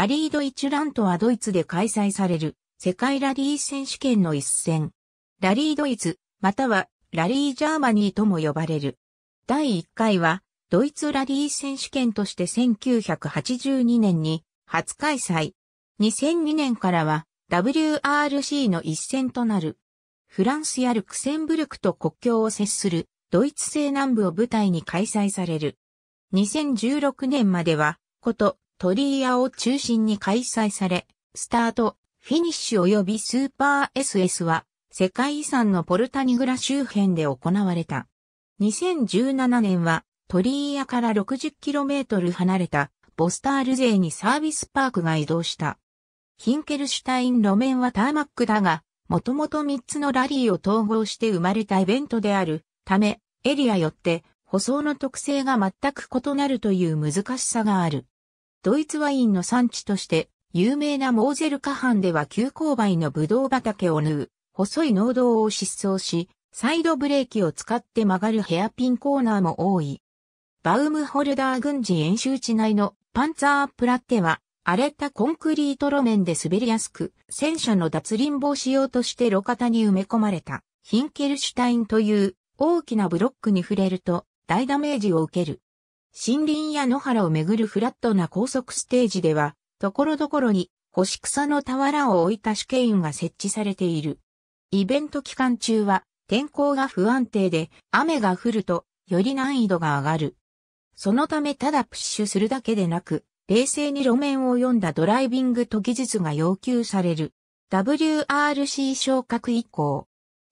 ラリー・ドイチラントはドイツで開催される世界ラリー選手権の一戦。ラリー・ドイツ、またはラリー・ジャーマニーとも呼ばれる。第1回はドイツラリー選手権として1982年に初開催。2002年からは WRC の一戦となる。フランスやルクセンブルクと国境を接するドイツ西南部を舞台に開催される。2016年までは、こと鳥屋を中心に開催され、スタート、フィニッシュ及びスーパー SS は、世界遺産のポルタニグラ周辺で行われた。2017年は、鳥屋から 60km 離れた、ボスタール勢にサービスパークが移動した。ヒンケルシュタイン路面はターマックだが、もともと3つのラリーを統合して生まれたイベントであるため、エリアよって舗装の特性が全く異なるという難しさがある。ドイツワインの産地として、有名なモーゼル下半では急勾配のブドウ畑を縫う、細い農道を疾走し、サイドブレーキを使って曲がるヘアピンコーナーも多い。バウムホルダー軍事演習地内のパンツァープラッテは、荒れたコンクリート路面で滑りやすく、戦車の脱輪防止用として路肩に埋め込まれた、ヒンケルシュタインという大きなブロックに触れると大ダメージを受ける。森林や野原をめぐるフラットな高速ステージでは、ところどころに、干し草の俵を置いた主権員が設置されている。イベント期間中は、天候が不安定で、雨が降ると、より難易度が上がる。そのためただプッシュするだけでなく、冷静に路面を読んだドライビングと技術が要求される。WRC 昇格以降。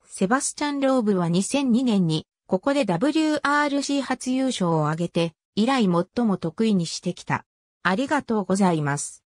セバスチャン・ローブは2002年に、ここで WRC 初優勝を挙げて、以来最も得意にしてきた。ありがとうございます。